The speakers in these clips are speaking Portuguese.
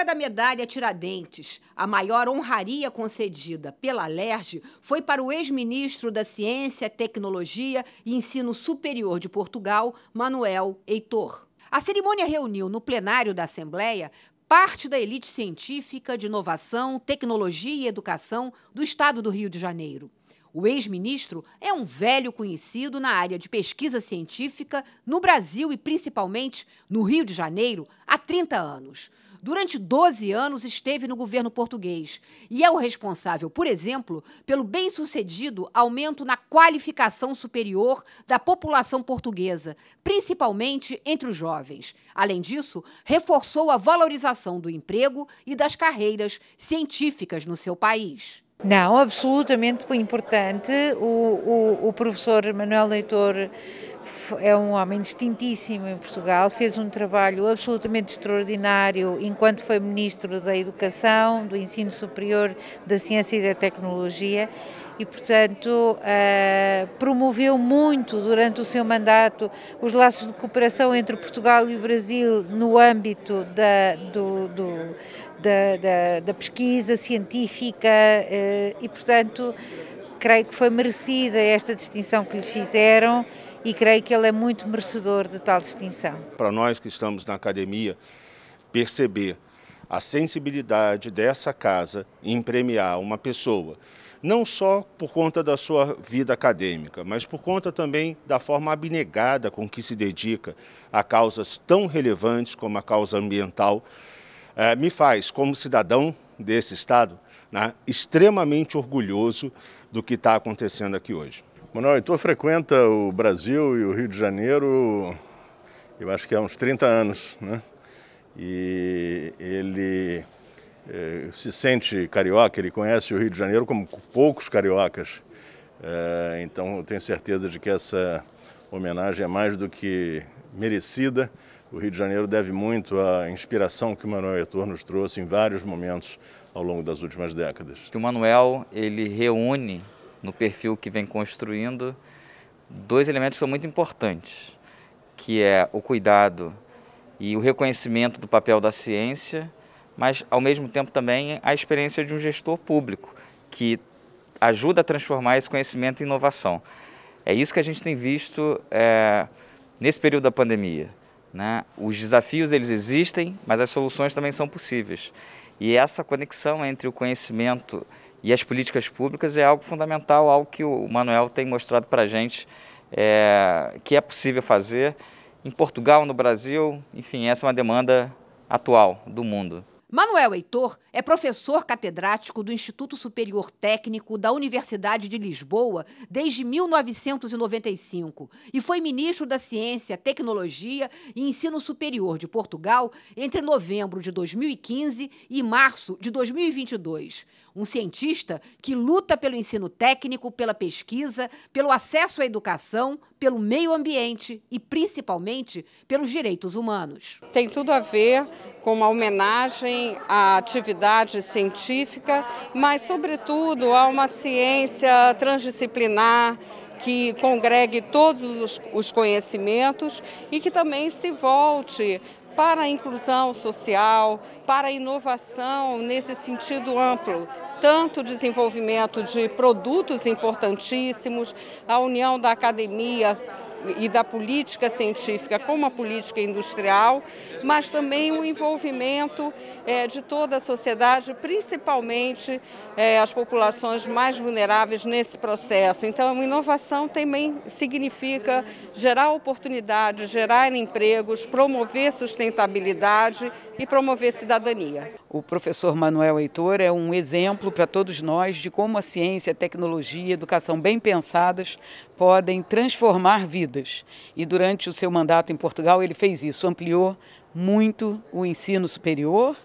entrega da medalha Tiradentes, a maior honraria concedida pela LERJ, foi para o ex-ministro da Ciência, Tecnologia e Ensino Superior de Portugal, Manuel Heitor. A cerimônia reuniu no plenário da Assembleia parte da elite científica de inovação, tecnologia e educação do estado do Rio de Janeiro. O ex-ministro é um velho conhecido na área de pesquisa científica no Brasil e principalmente no Rio de Janeiro há 30 anos. Durante 12 anos esteve no governo português e é o responsável, por exemplo, pelo bem-sucedido aumento na qualificação superior da população portuguesa, principalmente entre os jovens. Além disso, reforçou a valorização do emprego e das carreiras científicas no seu país. Não, absolutamente importante. O, o, o professor Manuel Leitor é um homem distintíssimo em Portugal, fez um trabalho absolutamente extraordinário enquanto foi ministro da Educação, do Ensino Superior, da Ciência e da Tecnologia e, portanto, eh, promoveu muito durante o seu mandato os laços de cooperação entre Portugal e o Brasil no âmbito da, do, do, da, da, da pesquisa científica eh, e, portanto, creio que foi merecida esta distinção que lhe fizeram e creio que ele é muito merecedor de tal distinção. Para nós que estamos na academia, perceber a sensibilidade dessa casa em premiar uma pessoa, não só por conta da sua vida acadêmica, mas por conta também da forma abnegada com que se dedica a causas tão relevantes como a causa ambiental é, me faz, como cidadão desse Estado, né, extremamente orgulhoso do que está acontecendo aqui hoje. Manuel, Heitor frequenta o Brasil e o Rio de Janeiro, eu acho que há uns 30 anos, né? E ele é, se sente carioca, ele conhece o Rio de Janeiro como poucos cariocas. É, então eu tenho certeza de que essa homenagem é mais do que merecida o Rio de Janeiro deve muito à inspiração que o Manuel Etor nos trouxe em vários momentos ao longo das últimas décadas. O Manuel ele reúne no perfil que vem construindo dois elementos que são muito importantes, que é o cuidado e o reconhecimento do papel da ciência, mas ao mesmo tempo também a experiência de um gestor público que ajuda a transformar esse conhecimento em inovação. É isso que a gente tem visto é, nesse período da pandemia. Né? Os desafios eles existem, mas as soluções também são possíveis. E essa conexão entre o conhecimento e as políticas públicas é algo fundamental, algo que o Manuel tem mostrado para a gente é, que é possível fazer em Portugal, no Brasil, enfim, essa é uma demanda atual do mundo. Manuel Heitor é professor catedrático do Instituto Superior Técnico da Universidade de Lisboa desde 1995 e foi ministro da Ciência, Tecnologia e Ensino Superior de Portugal entre novembro de 2015 e março de 2022 um cientista que luta pelo ensino técnico, pela pesquisa, pelo acesso à educação, pelo meio ambiente e, principalmente, pelos direitos humanos. Tem tudo a ver com uma homenagem à atividade científica, mas, sobretudo, a uma ciência transdisciplinar que congregue todos os, conhecimentos e que também se volte para a inclusão social, para a inovação nesse sentido amplo, tanto o desenvolvimento de produtos importantíssimos, a união da academia e da política científica como a política industrial, mas também o envolvimento é, de toda a sociedade, principalmente é, as populações mais vulneráveis nesse processo. Então, inovação também significa gerar oportunidades, gerar empregos, promover sustentabilidade e promover cidadania. O professor Manuel Heitor é um exemplo para todos nós de como a ciência, a tecnologia, a educação bem pensadas podem transformar vidas. E durante o seu mandato em Portugal, ele fez isso, ampliou muito o ensino superior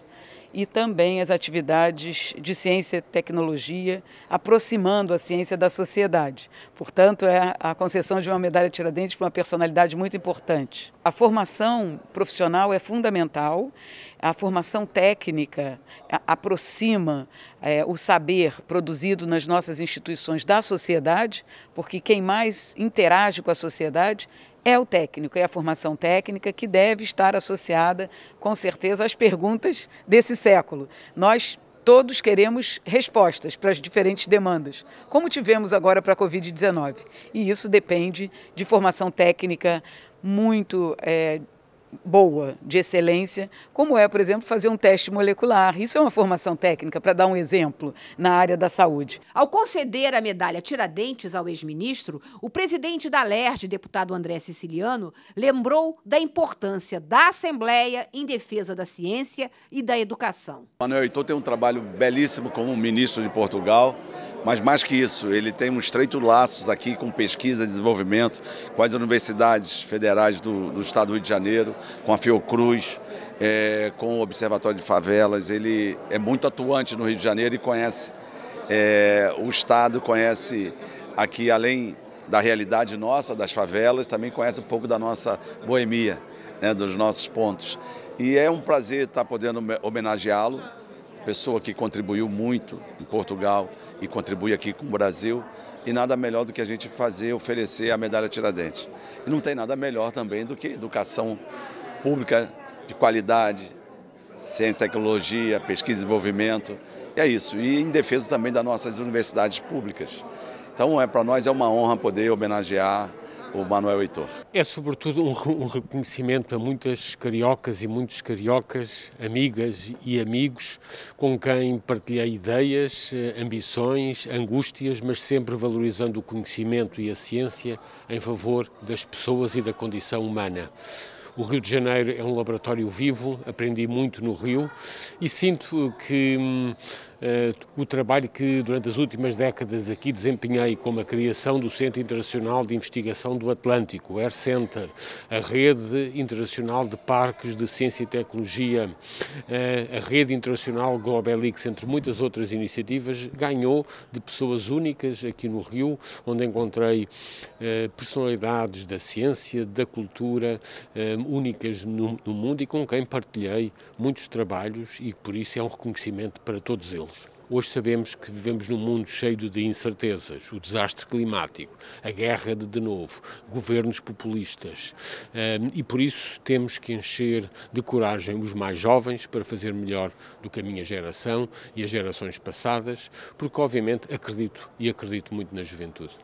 e também as atividades de ciência e tecnologia, aproximando a ciência da sociedade. Portanto, é a concessão de uma medalha Tiradentes para uma personalidade muito importante. A formação profissional é fundamental, a formação técnica aproxima é, o saber produzido nas nossas instituições da sociedade, porque quem mais interage com a sociedade é o técnico, é a formação técnica que deve estar associada, com certeza, às perguntas desse século. Nós todos queremos respostas para as diferentes demandas, como tivemos agora para a Covid-19. E isso depende de formação técnica muito. É, boa, de excelência, como é, por exemplo, fazer um teste molecular. Isso é uma formação técnica, para dar um exemplo, na área da saúde. Ao conceder a medalha Tiradentes ao ex-ministro, o presidente da LERJ, deputado André Siciliano, lembrou da importância da Assembleia em defesa da ciência e da educação. Manuel Heitor tem um trabalho belíssimo como ministro de Portugal. Mas mais que isso, ele tem um estreito laços aqui com pesquisa e desenvolvimento, com as universidades federais do, do estado do Rio de Janeiro, com a Fiocruz, é, com o Observatório de Favelas. Ele é muito atuante no Rio de Janeiro e conhece é, o estado, conhece aqui, além da realidade nossa, das favelas, também conhece um pouco da nossa boemia, né, dos nossos pontos. E é um prazer estar podendo homenageá-lo pessoa que contribuiu muito em Portugal e contribui aqui com o Brasil. E nada melhor do que a gente fazer, oferecer a medalha Tiradentes. E não tem nada melhor também do que educação pública de qualidade, ciência, tecnologia, pesquisa e desenvolvimento. E é isso. E em defesa também das nossas universidades públicas. Então, é, para nós é uma honra poder homenagear o Manuel Heitor. É sobretudo um, um reconhecimento a muitas cariocas e muitos cariocas, amigas e amigos, com quem partilhei ideias, eh, ambições, angústias, mas sempre valorizando o conhecimento e a ciência em favor das pessoas e da condição humana. O Rio de Janeiro é um laboratório vivo, aprendi muito no Rio e sinto que hum, eh, o trabalho que durante as últimas décadas aqui desempenhei, como a criação do Centro Internacional de Investigação do Atlântico, o Air Center, a Rede Internacional de Parques de Ciência e Tecnologia, eh, a Rede Internacional Globelix, entre muitas outras iniciativas, ganhou de pessoas únicas aqui no Rio, onde encontrei eh, personalidades da ciência, da cultura, únicas no mundo e com quem partilhei muitos trabalhos e por isso é um reconhecimento para todos eles deles. Hoje sabemos que vivemos num mundo cheio de incertezas, o desastre climático, a guerra de, de novo, governos populistas. E por isso temos que encher de coragem os mais jovens para fazer melhor do que a minha geração e as gerações passadas, porque obviamente acredito e acredito muito na juventude.